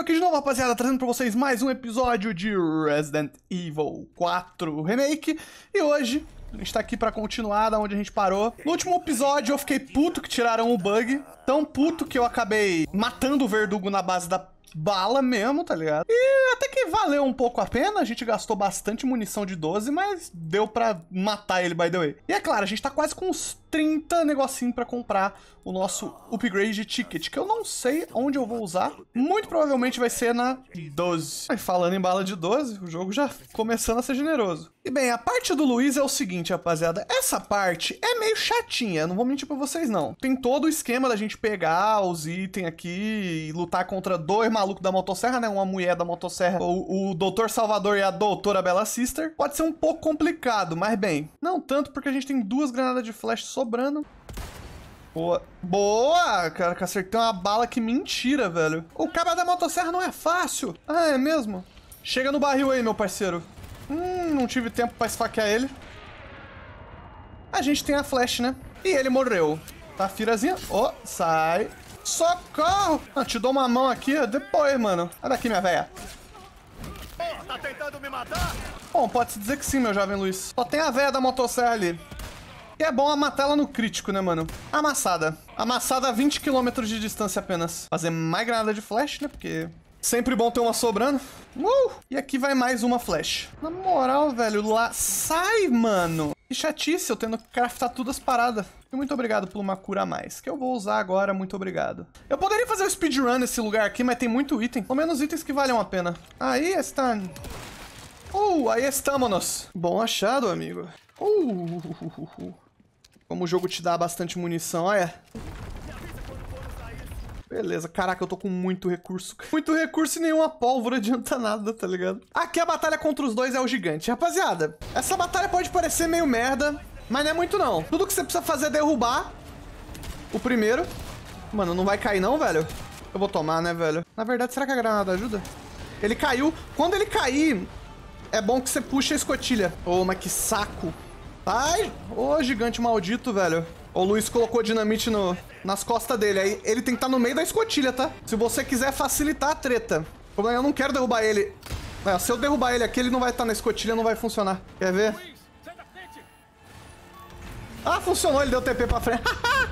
Mikael aqui de novo, rapaziada, trazendo pra vocês mais um episódio de Resident Evil 4 Remake. E hoje a gente tá aqui pra continuar da onde a gente parou. No último episódio eu fiquei puto que tiraram o bug. Tão puto que eu acabei matando o verdugo na base da bala mesmo, tá ligado? E até que valeu um pouco a pena, a gente gastou bastante munição de 12, mas deu pra matar ele, by the way. E é claro, a gente tá quase com uns 30 negocinho para comprar o nosso upgrade ticket, que eu não sei onde eu vou usar. Muito provavelmente vai ser na 12. E falando em bala de 12, o jogo já começando a ser generoso. E bem, a parte do Luiz é o seguinte, rapaziada. Essa parte é meio chatinha, não vou mentir pra vocês não. Tem todo o esquema da gente pegar os itens aqui e lutar contra dois malucos da motosserra, né? Uma mulher da motosserra, o, o Doutor Salvador e a Doutora Bella Sister. Pode ser um pouco complicado, mas bem, não tanto porque a gente tem duas granadas de flash só sobrando. Boa. Boa, cara, que acertei uma bala que mentira, velho. O cabo da motosserra não é fácil. Ah, é mesmo? Chega no barril aí, meu parceiro. Hum, não tive tempo pra esfaquear ele. A gente tem a flash, né? E ele morreu. Tá firazinha. Ó, oh, sai. Socorro! Ah, te dou uma mão aqui depois, mano. Olha aqui, minha véia. tá tentando me matar? Bom, pode-se dizer que sim, meu jovem Luiz. Só tem a véia da motosserra ali. E é bom matar ela no crítico, né, mano? Amassada. Amassada a 20 km de distância apenas. Fazer mais granada de flash, né? Porque Sempre bom ter uma sobrando. Uh! E aqui vai mais uma flash. Na moral, velho, lá... Sai, mano! Que chatice eu tendo que craftar todas as paradas. E muito obrigado por uma cura a mais, que eu vou usar agora, muito obrigado. Eu poderia fazer o speedrun nesse lugar aqui, mas tem muito item. Pelo menos itens que valham a pena. Aí está... Uh, aí estamos. Bom achado, amigo. Uh, uh, uh, uh, uh. Como o jogo te dá bastante munição, olha. É. Beleza, caraca, eu tô com muito recurso. Muito recurso e nenhuma pólvora adianta nada, tá ligado? Aqui a batalha contra os dois é o gigante. Rapaziada, essa batalha pode parecer meio merda, mas não é muito não. Tudo que você precisa fazer é derrubar o primeiro. Mano, não vai cair não, velho? Eu vou tomar, né, velho? Na verdade, será que a granada ajuda? Ele caiu. Quando ele cair, é bom que você puxa a escotilha. Ô, oh, mas que saco. Ai, ô gigante maldito, velho. O Luiz colocou dinamite no, nas costas dele. Aí ele tem que estar tá no meio da escotilha, tá? Se você quiser facilitar a treta. Como é, eu não quero derrubar ele. É, se eu derrubar ele aqui, ele não vai estar tá na escotilha, não vai funcionar. Quer ver? Ah, funcionou, ele deu TP pra frente.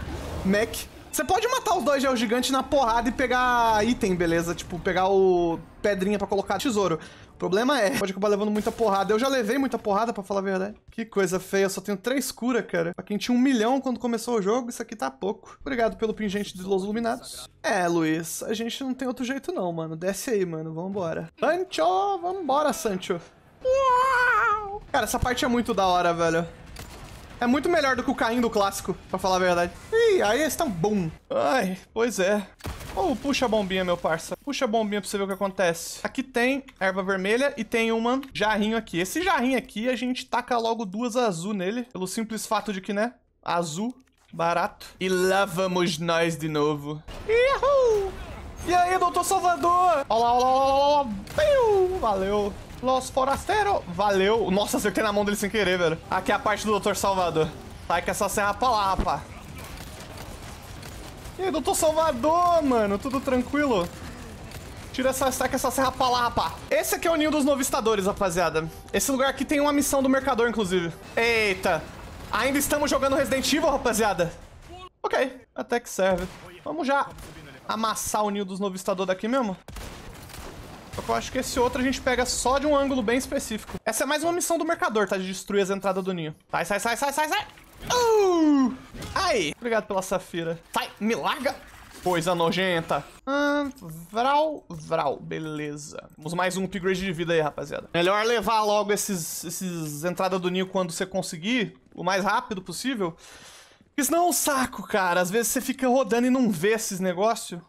Mac. Você pode matar os dois gel gigante na porrada e pegar item, beleza? Tipo, pegar o pedrinha pra colocar tesouro problema é, pode acabar levando muita porrada. Eu já levei muita porrada, pra falar a verdade. Que coisa feia, eu só tenho três cura, cara. Pra quem tinha um milhão quando começou o jogo, isso aqui tá pouco. Obrigado pelo pingente dos Los Iluminados. É, Luiz, a gente não tem outro jeito não, mano. Desce aí, mano, vambora. Sancho, vambora, Sancho. Uau! Cara, essa parte é muito da hora, velho. É muito melhor do que o caindo clássico, pra falar a verdade. Ih, aí está bom. Ai, pois é oh, puxa a bombinha, meu parça. Puxa a bombinha pra você ver o que acontece. Aqui tem erva vermelha e tem uma jarrinho aqui. Esse jarrinho aqui, a gente taca logo duas azul nele. Pelo simples fato de que, né? Azul, barato. E lá vamos nós de novo. Uhul! E aí, doutor Salvador? Olá, olá, olá, olá. lá. Valeu. Los Forastero. Valeu. Nossa, acertei na mão dele sem querer, velho. Aqui é a parte do doutor Salvador. Sai com essa serra pra lá, rapaz. E aí, doutor Salvador, mano, tudo tranquilo? Tira essa, saca essa serra pra lá, rapá. Esse aqui é o ninho dos novistadores, rapaziada. Esse lugar aqui tem uma missão do mercador, inclusive. Eita. Ainda estamos jogando Resident Evil, rapaziada? Ok, até que serve. Vamos já amassar o ninho dos novistadores daqui mesmo? Só que eu acho que esse outro a gente pega só de um ângulo bem específico. Essa é mais uma missão do mercador, tá? De destruir as entradas do ninho. Sai, sai, sai, sai, sai, sai! Uh! Aí. Obrigado pela safira. Sai, me larga. Coisa nojenta. Hum, vral, vral. Beleza. Temos mais um upgrade de vida aí, rapaziada. Melhor levar logo esses, esses entradas do ninho quando você conseguir. O mais rápido possível. Porque senão é um saco, cara. Às vezes você fica rodando e não vê esses negócios.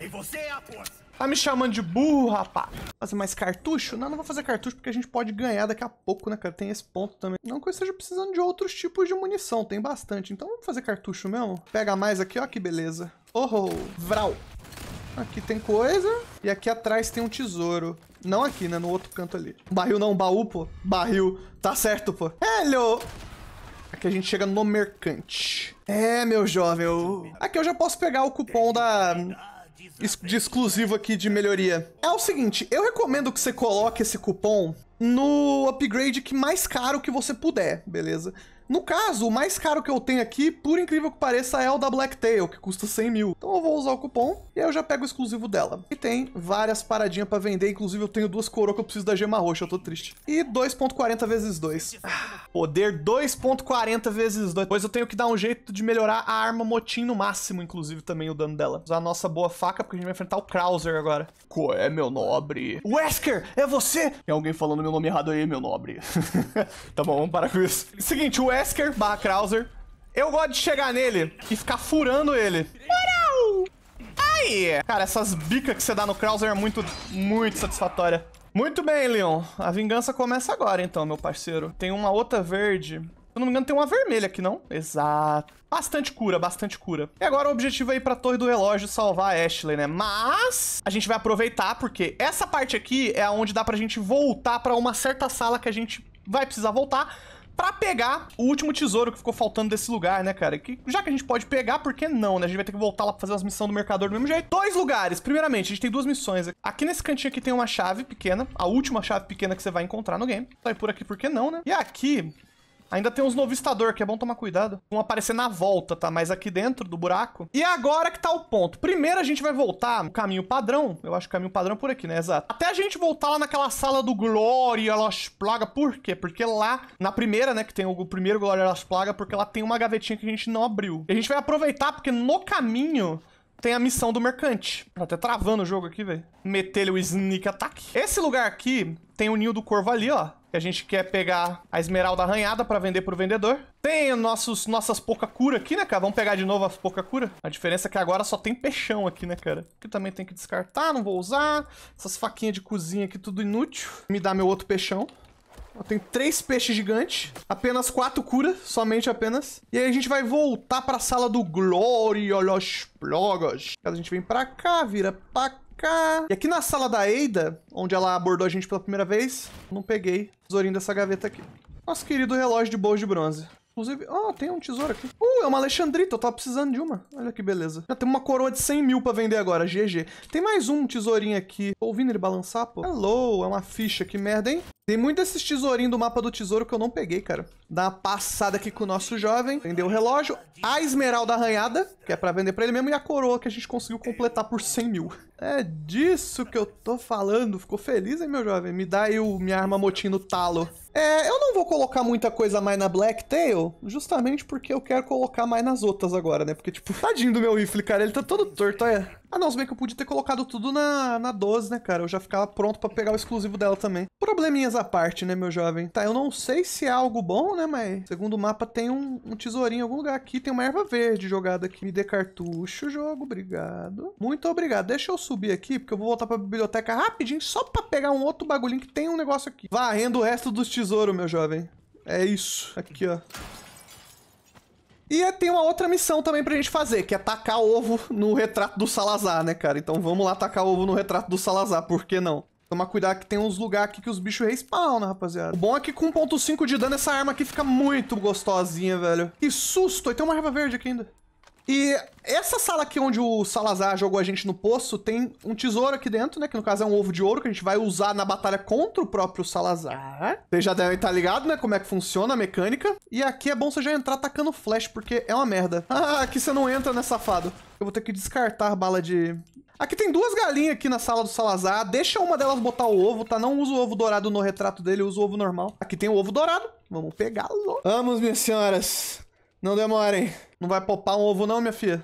E você é a força. Tá me chamando de burro, rapá. Fazer mais cartucho? Não, não vou fazer cartucho porque a gente pode ganhar daqui a pouco, né, cara? Tem esse ponto também. Não que eu esteja precisando de outros tipos de munição, tem bastante. Então vamos fazer cartucho mesmo. Pega mais aqui, ó, que beleza. Oh, vral. Aqui tem coisa. E aqui atrás tem um tesouro. Não aqui, né? No outro canto ali. Barril não, baú, pô. Barril. Tá certo, pô. Hello! Aqui a gente chega no mercante. É, meu jovem. Eu... Aqui eu já posso pegar o cupom da de exclusivo aqui de melhoria. É o seguinte, eu recomendo que você coloque esse cupom no upgrade que mais caro que você puder, beleza? No caso, o mais caro que eu tenho aqui, por incrível que pareça, é o da Blacktail, que custa 100 mil. Então eu vou usar o cupom e aí eu já pego o exclusivo dela. E tem várias paradinhas pra vender, inclusive eu tenho duas coroas que eu preciso da gema roxa, eu tô triste. E 2.40 vezes 2. Ah, poder 2.40 vezes 2. Pois eu tenho que dar um jeito de melhorar a arma motim no máximo, inclusive, também o dano dela. Usar a nossa boa faca, porque a gente vai enfrentar o Krauser agora. Qual é, meu nobre? Wesker, é você? Tem alguém falando meu nome errado aí, meu nobre. tá bom, vamos parar com isso. Seguinte, o Wesker Wesker barra Krauser. Eu gosto de chegar nele e ficar furando ele. Furau! Aí! Cara, essas bicas que você dá no Krauser é muito, muito satisfatória. Muito bem, Leon. A vingança começa agora, então, meu parceiro. Tem uma outra verde. Se eu não me engano, tem uma vermelha aqui, não? Exato. Bastante cura, bastante cura. E agora o objetivo é ir pra Torre do Relógio salvar a Ashley, né? Mas a gente vai aproveitar, porque essa parte aqui é onde dá pra gente voltar pra uma certa sala que a gente vai precisar voltar para pegar o último tesouro que ficou faltando desse lugar, né, cara? Que, já que a gente pode pegar, por que não, né? A gente vai ter que voltar lá pra fazer as missões do mercador do mesmo jeito. Dois lugares. Primeiramente, a gente tem duas missões. Aqui nesse cantinho aqui tem uma chave pequena, a última chave pequena que você vai encontrar no game. Sai por aqui, por que não, né? E aqui Ainda tem uns novistador, que é bom tomar cuidado. Vão aparecer na volta, tá? Mas aqui dentro do buraco. E agora que tá o ponto. Primeiro a gente vai voltar no caminho padrão. Eu acho que o caminho padrão é por aqui, né? Exato. Até a gente voltar lá naquela sala do Glória Las Plaga. Por quê? Porque lá, na primeira, né, que tem o primeiro Glória Las Plaga, porque lá tem uma gavetinha que a gente não abriu. E a gente vai aproveitar, porque no caminho tem a missão do mercante. Tá até travando o jogo aqui, velho. Meter o sneak attack. Esse lugar aqui tem o ninho do corvo ali, ó que a gente quer pegar a esmeralda arranhada para vender pro vendedor. Tem nossos, nossas pouca cura aqui, né, cara? Vamos pegar de novo as pouca cura. A diferença é que agora só tem peixão aqui, né, cara? Que também tem que descartar, não vou usar. Essas faquinhas de cozinha aqui, tudo inútil. Me dá meu outro peixão. Tem três peixes gigantes, apenas quatro cura, somente apenas. E aí a gente vai voltar para a sala do os Plogos. A gente vem para cá, vira para cá. E aqui na sala da Eida, onde ela abordou a gente pela primeira vez, não peguei o tesourinho dessa gaveta aqui. Nosso querido relógio de boas de bronze. Inclusive, ó, oh, tem um tesouro aqui. Uh, é uma alexandrita, eu tava precisando de uma. Olha que beleza. Já tem uma coroa de 100 mil pra vender agora, GG. Tem mais um tesourinho aqui. Tô ouvindo ele balançar, pô. Hello, é uma ficha, que merda, hein? Tem muito desses tesourinhos do mapa do tesouro que eu não peguei, cara. Dá uma passada aqui com o nosso jovem. Vendeu o relógio, a esmeralda arranhada, que é pra vender pra ele mesmo, e a coroa que a gente conseguiu completar por 100 mil. É disso que eu tô falando. Ficou feliz, hein, meu jovem? Me dá aí o, minha arma motinho no talo. É, eu não vou colocar muita coisa mais na Blacktail, justamente porque eu quero colocar mais nas outras agora, né? Porque, tipo, tadinho do meu rifle, cara. Ele tá todo torto, olha. Ah não, se bem que eu podia ter colocado tudo na, na 12, né, cara? Eu já ficava pronto para pegar o exclusivo dela também. Probleminhas à parte, né, meu jovem? Tá, eu não sei se é algo bom, né, mas segundo o mapa tem um, um tesourinho em algum lugar aqui. Tem uma erva verde jogada aqui. Me dê cartucho, jogo, obrigado. Muito obrigado. Deixa eu subir aqui, porque eu vou voltar pra biblioteca rapidinho só pra pegar um outro bagulhinho que tem um negócio aqui. Varrendo o resto dos tesouros, meu jovem. É isso. Aqui, ó. E tem uma outra missão também pra gente fazer, que é tacar ovo no retrato do Salazar, né, cara? Então vamos lá tacar ovo no retrato do Salazar, por que não? Tomar cuidado que tem uns lugares aqui que os bichos respawnam, rapaziada. O bom é que com 1.5 de dano essa arma aqui fica muito gostosinha, velho. Que susto! E tem uma erva verde aqui ainda. E essa sala aqui onde o Salazar jogou a gente no poço tem um tesouro aqui dentro, né? Que no caso é um ovo de ouro que a gente vai usar na batalha contra o próprio Salazar. Ah. Vocês já devem estar tá ligados, né? Como é que funciona a mecânica. E aqui é bom você já entrar atacando flash, porque é uma merda. Ah, aqui você não entra, né, safado? Eu vou ter que descartar bala de... Aqui tem duas galinhas aqui na sala do Salazar. Deixa uma delas botar o ovo, tá? Não usa o ovo dourado no retrato dele, usa o ovo normal. Aqui tem o ovo dourado. Vamos pegá-lo. Vamos, minhas senhoras. Não demorem. Não vai popar um ovo não, minha filha.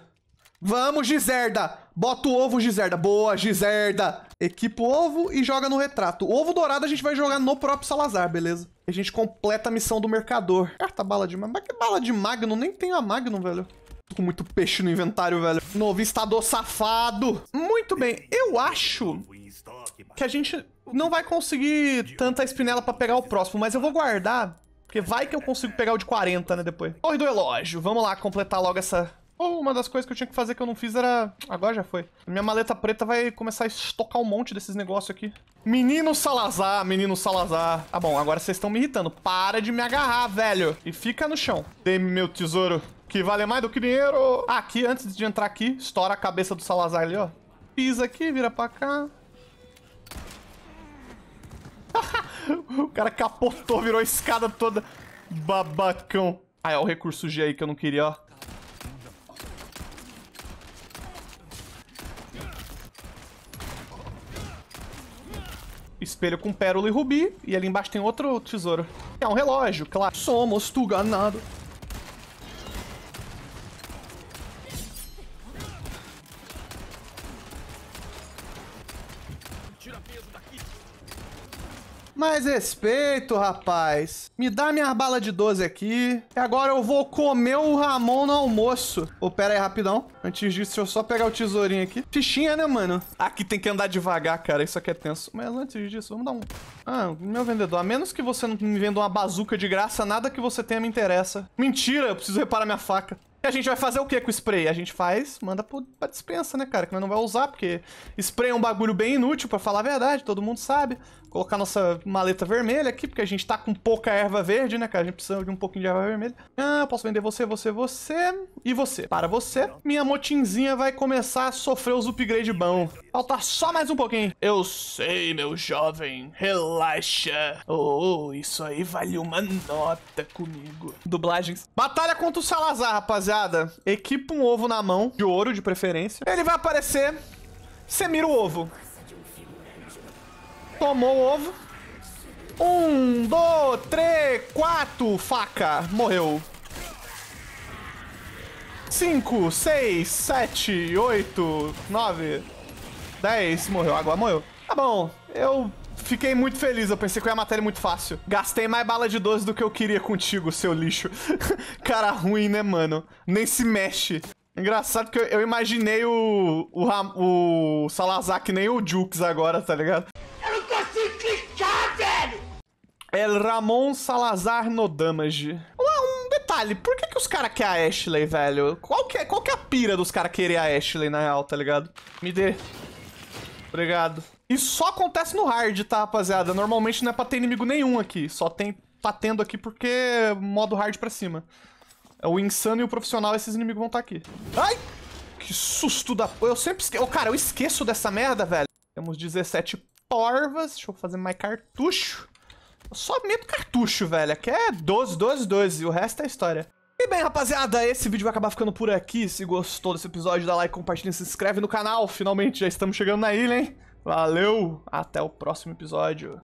Vamos, Giserda! Bota o ovo, Giserda. Boa, Giserda! Equipa o ovo e joga no retrato. O ovo dourado a gente vai jogar no próprio Salazar, beleza? E a gente completa a missão do mercador. Carta ah, tá bala de Mas que bala de magno? Nem tem a magno velho. Tô com muito peixe no inventário, velho. Novistador safado. Muito bem. Eu acho que a gente não vai conseguir tanta espinela pra pegar o próximo, mas eu vou guardar porque vai que eu consigo pegar o de 40, né, depois. Torre do relógio. Vamos lá completar logo essa... Oh, uma das coisas que eu tinha que fazer que eu não fiz era... Agora já foi. Minha maleta preta vai começar a estocar um monte desses negócios aqui. Menino Salazar, menino Salazar. Tá ah, bom, agora vocês estão me irritando. Para de me agarrar, velho. E fica no chão. Dê-me meu tesouro, que vale mais do que dinheiro. aqui, antes de entrar aqui, estoura a cabeça do Salazar ali, ó. Pisa aqui, vira pra cá. o cara capotou, virou a escada toda. Babacão. Ah, é o recurso G aí que eu não queria, ó. Espelho com pérola e rubi. E ali embaixo tem outro tesouro. É um relógio, claro. Somos tu ganado. Tira peso daqui. Mais respeito, rapaz. Me dá minha bala de 12 aqui. E agora eu vou comer o Ramon no almoço. Ô, pera aí, rapidão. Antes disso, deixa eu só pegar o tesourinho aqui. Fichinha, né, mano? Aqui tem que andar devagar, cara. Isso aqui é tenso. Mas antes disso, vamos dar um... Ah, meu vendedor, a menos que você não me venda uma bazuca de graça, nada que você tenha me interessa. Mentira, eu preciso reparar minha faca. E a gente vai fazer o que com o spray? A gente faz, manda pra dispensa, né, cara? Que nós não vai usar, porque spray é um bagulho bem inútil, pra falar a verdade, todo mundo sabe colocar nossa maleta vermelha aqui, porque a gente tá com pouca erva verde, né, cara? A gente precisa de um pouquinho de erva vermelha. Ah, eu posso vender você, você, você e você. Para você, minha motinzinha vai começar a sofrer os upgrade bom. Falta só mais um pouquinho. Eu sei, meu jovem, relaxa. Oh, oh isso aí vale uma nota comigo. Dublagens. Batalha contra o Salazar, rapaziada. Equipa um ovo na mão, de ouro de preferência. Ele vai aparecer... Você mira o ovo. Tomou o ovo. Um, dois, três, quatro. Faca. Morreu. Cinco, seis, sete, oito, nove, dez. Morreu. Agora morreu. Tá bom. Eu fiquei muito feliz. Eu pensei que eu ia matar ele muito fácil. Gastei mais bala de 12 do que eu queria contigo, seu lixo. Cara ruim, né, mano? Nem se mexe. Engraçado que eu, imaginei o, o, o Salazar que nem o Jukes agora, tá ligado? El Ramon Salazar no Damage. Um, um detalhe, por que, que os caras querem a Ashley, velho? Qual que, é, qual que é a pira dos caras querer a Ashley, na real, tá ligado? Me dê. Obrigado. Isso só acontece no hard, tá, rapaziada? Normalmente não é pra ter inimigo nenhum aqui. Só tem, tá tendo aqui porque modo hard pra cima. É o insano e o profissional, esses inimigos vão estar tá aqui. Ai! Que susto da... Eu sempre esqueço... Oh, cara, eu esqueço dessa merda, velho. Temos 17 porvas. Deixa eu fazer mais cartucho. Só meto cartucho, velho. Aqui é 12, 12, 12. O resto é história. E bem, rapaziada, esse vídeo vai acabar ficando por aqui. Se gostou desse episódio, dá like, compartilha, se inscreve no canal. Finalmente, já estamos chegando na ilha, hein? Valeu, até o próximo episódio.